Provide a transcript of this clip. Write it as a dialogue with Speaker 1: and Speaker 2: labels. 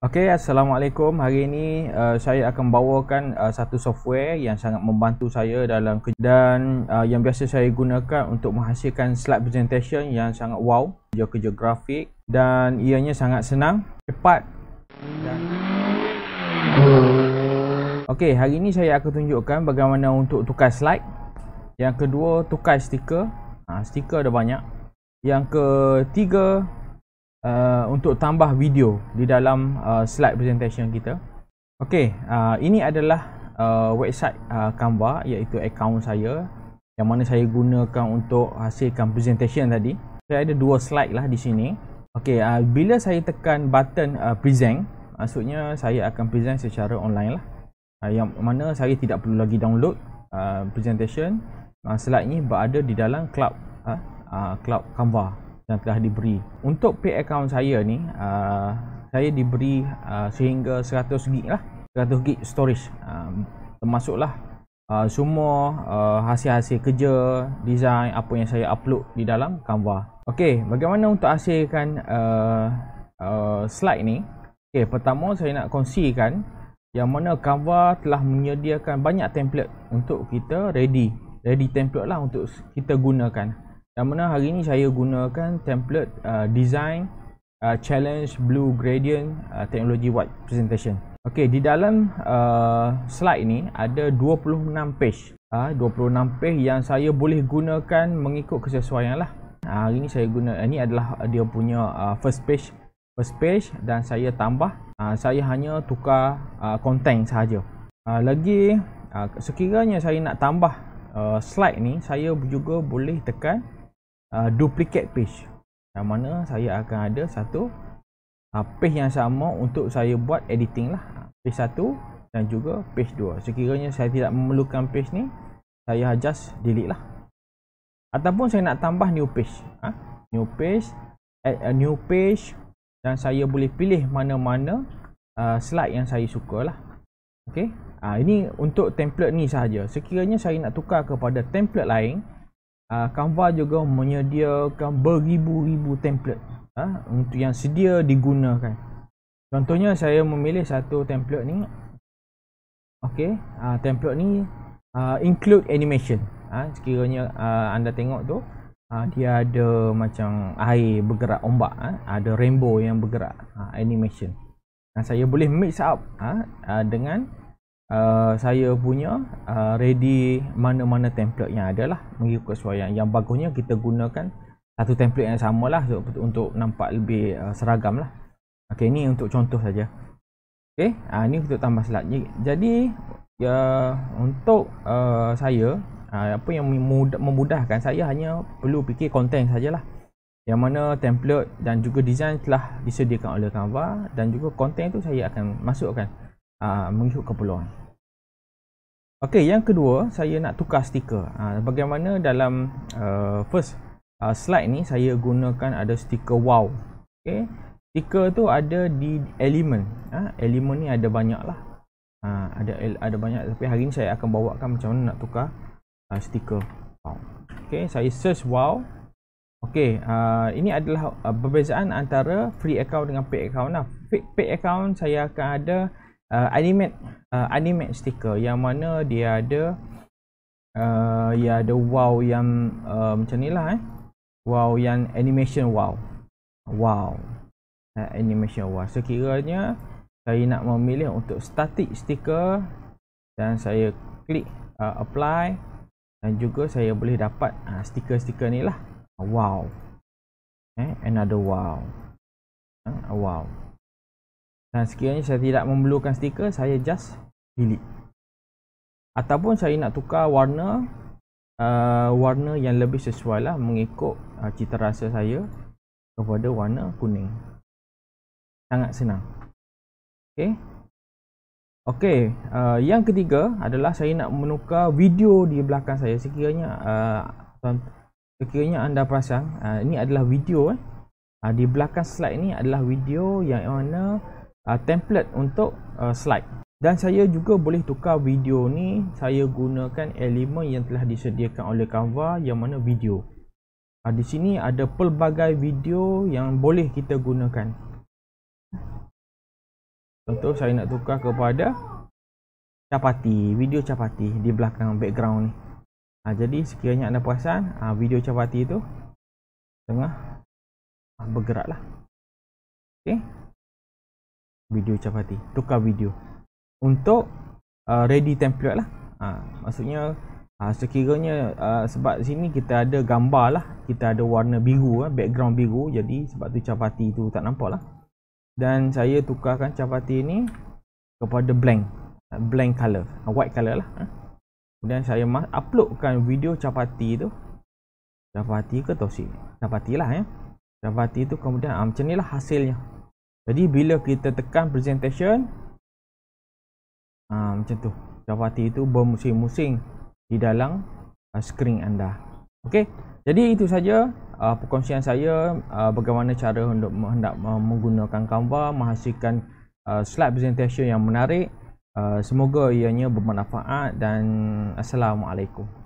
Speaker 1: Okey, assalamualaikum. Hari ini uh, saya akan bawakan uh, satu software yang sangat membantu saya dalam kerja dan uh, yang biasa saya gunakan untuk menghasilkan slide presentation yang sangat wow, kerja-kerja grafik dan ianya sangat senang, cepat dan Okey, hari ini saya akan tunjukkan bagaimana untuk tukar slide. Yang kedua, tukar stiker. Ha, stiker ada banyak. Yang ketiga, uh, untuk tambah video di dalam uh, slide presentation kita. Okey, uh, ini adalah uh, website uh, Canva iaitu account saya yang mana saya gunakan untuk hasilkan presentation tadi. Saya ada dua slide lah di sini. Okey, uh, bila saya tekan button uh, present, maksudnya saya akan present secara online lah. Uh, yang mana saya tidak perlu lagi download uh, presentation. Uh, slide ini berada di dalam cloud uh, uh, cloud Canva yang telah diberi. Untuk pay account saya ni, uh, saya diberi uh, sehingga 100 gig lah, 100 gig storage. Uh, termasuklah uh, semua uh, hasil-hasil kerja, design, apa yang saya upload di dalam Canva. Okey, bagaimana untuk hasilkan uh, uh, slide ni? Okey, pertama saya nak kongsikan yang mana Canva telah menyediakan banyak template untuk kita ready. Ready template lah untuk kita gunakan. Yang mana hari ni saya gunakan template uh, design uh, challenge blue gradient uh, teknologi white presentation. Okey, di dalam uh, slide ni ada 26 page. Ah, uh, 26 page yang saya boleh gunakan mengikut kesesuaian lah. Uh, hari ni saya guna, uh, adalah dia punya uh, first page first page dan saya tambah uh, saya hanya tukar uh, content sahaja uh, lagi uh, sekiranya saya nak tambah uh, slide ni saya juga boleh tekan uh, duplicate page yang mana saya akan ada satu uh, page yang sama untuk saya buat editing lah page satu dan juga page dua sekiranya saya tidak memerlukan page ni saya just delete lah ataupun saya nak tambah new page ha? new page add eh, a eh, new page dan saya boleh pilih mana-mana uh, slide yang saya suka lah okay? uh, ah, ini untuk template ni sahaja sekiranya saya nak tukar kepada template lain uh, Canva juga menyediakan beribu-ribu template uh, untuk yang sedia digunakan. Contohnya saya memilih satu template ni. Okey, uh, template ni uh, include animation. Ah uh, sekiranya uh, anda tengok tu uh, dia ada macam air bergerak ombak uh, ada rainbow yang bergerak uh, animation. Dan saya boleh mix up uh, uh, dengan uh, saya punya uh, ready mana-mana template yang ada lah mengikut kesuaian yang bagusnya kita gunakan satu template yang sama lah so, untuk nampak lebih uh, seragam lah ok ni untuk contoh saja ok uh, ni untuk tambah slide jadi ya untuk uh, saya uh, apa yang memudahkan saya hanya perlu fikir konten sajalah yang mana template dan juga design telah disediakan oleh Canva dan juga konten itu saya akan masukkan uh, mengikut keperluan Okey, yang kedua saya nak tukar stiker. Ha, bagaimana dalam uh, first uh, slide ni saya gunakan ada stiker wow. Okey. Stiker tu ada di element. Ah ha, elemen ni ada banyaklah. Ha, ada ada banyak tapi hari ni saya akan bawakan macam mana nak tukar uh, stiker wow. Okey, saya search wow. Okey, uh, ini adalah uh, perbezaan antara free account dengan paid account. Nah, paid account saya akan ada uh, animate uh, animate sticker yang mana dia ada uh, dia ada wow yang uh, macam ni lah eh wow yang animation wow wow uh, animation wow sekiranya saya nak memilih untuk static sticker dan saya klik uh, apply dan juga saya boleh dapat uh, stiker-stiker ni lah wow eh, another wow eh, wow dan sekiranya saya tidak memerlukan stiker saya just delete ataupun saya nak tukar warna uh, warna yang lebih sesuai lah mengikut uh, cita rasa saya kepada warna kuning sangat senang Okay. Okay. uh, yang ketiga adalah saya nak menukar video di belakang saya sekiranya uh, sekiranya anda perasan uh, ini adalah video eh. Uh, di belakang slide ini adalah video yang mana uh, template untuk uh, slide dan saya juga boleh tukar video ni saya gunakan elemen yang telah disediakan oleh Canva yang mana video uh, di sini ada pelbagai video yang boleh kita gunakan contoh saya nak tukar kepada capati, video capati di belakang background ni uh, jadi sekiranya anda perasan uh, video capati tu tengah uh, bergerak lah Okay video capati tukar video untuk uh, ready template lah ha, maksudnya ha, sekiranya uh, sebab sini kita ada gambar lah kita ada warna biru eh, background biru jadi sebab tu capati tu tak nampak lah dan saya tukarkan capati ni kepada blank blank color ha, white color lah ha. kemudian saya uploadkan video capati tu capati ke tosik capati lah ya eh. capati tu kemudian ha, macam ni lah hasilnya jadi bila kita tekan presentation ha, Macam tu Javati itu bermusing-musing Di dalam uh, ah, screen anda Okay, jadi itu saja uh, perkongsian saya uh, bagaimana cara untuk hendak menggunakan Canva menghasilkan uh, slide presentation yang menarik. Uh, semoga ianya bermanfaat dan assalamualaikum.